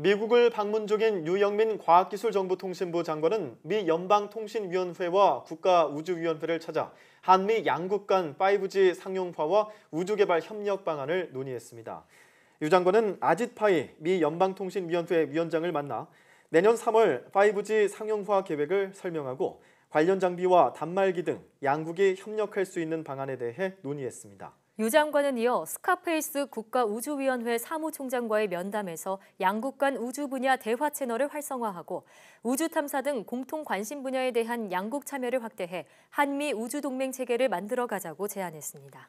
미국을 방문 중인 유영민 과학기술정보통신부 장관은 미 연방통신위원회와 국가우주위원회를 찾아 한미 양국 간 5G 상용화와 우주개발 협력 방안을 논의했습니다. 유 장관은 아짓파이 미 연방통신위원회 위원장을 만나 내년 3월 5G 상용화 계획을 설명하고 관련 장비와 단말기 등 양국이 협력할 수 있는 방안에 대해 논의했습니다. 유 장관은 이어 스카페이스 국가우주위원회 사무총장과의 면담에서 양국 간 우주 분야 대화 채널을 활성화하고 우주 탐사 등 공통 관심 분야에 대한 양국 참여를 확대해 한미 우주동맹 체계를 만들어 가자고 제안했습니다.